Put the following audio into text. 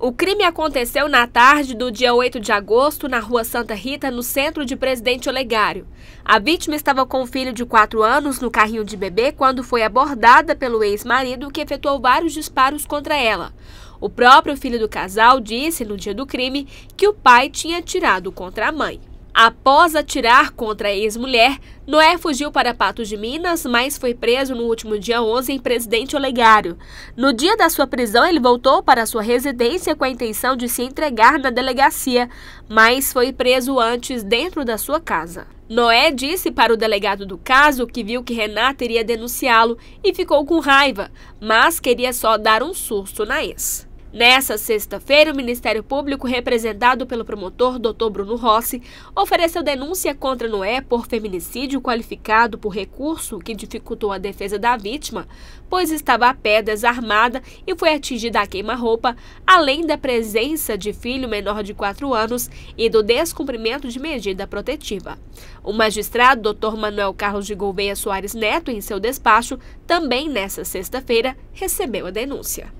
O crime aconteceu na tarde do dia 8 de agosto, na rua Santa Rita, no centro de Presidente Olegário. A vítima estava com um filho de 4 anos no carrinho de bebê quando foi abordada pelo ex-marido, que efetuou vários disparos contra ela. O próprio filho do casal disse, no dia do crime, que o pai tinha atirado contra a mãe. Após atirar contra a ex-mulher, Noé fugiu para Patos de Minas, mas foi preso no último dia 11 em Presidente Olegário. No dia da sua prisão, ele voltou para sua residência com a intenção de se entregar na delegacia, mas foi preso antes dentro da sua casa. Noé disse para o delegado do caso que viu que Renata iria denunciá-lo e ficou com raiva, mas queria só dar um susto na ex. Nessa sexta-feira, o Ministério Público, representado pelo promotor Dr. Bruno Rossi, ofereceu denúncia contra Noé por feminicídio qualificado por recurso que dificultou a defesa da vítima, pois estava a pé desarmada e foi atingida a queima-roupa, além da presença de filho menor de 4 anos e do descumprimento de medida protetiva. O magistrado Dr. Manuel Carlos de Gouveia Soares Neto, em seu despacho, também nessa sexta-feira, recebeu a denúncia.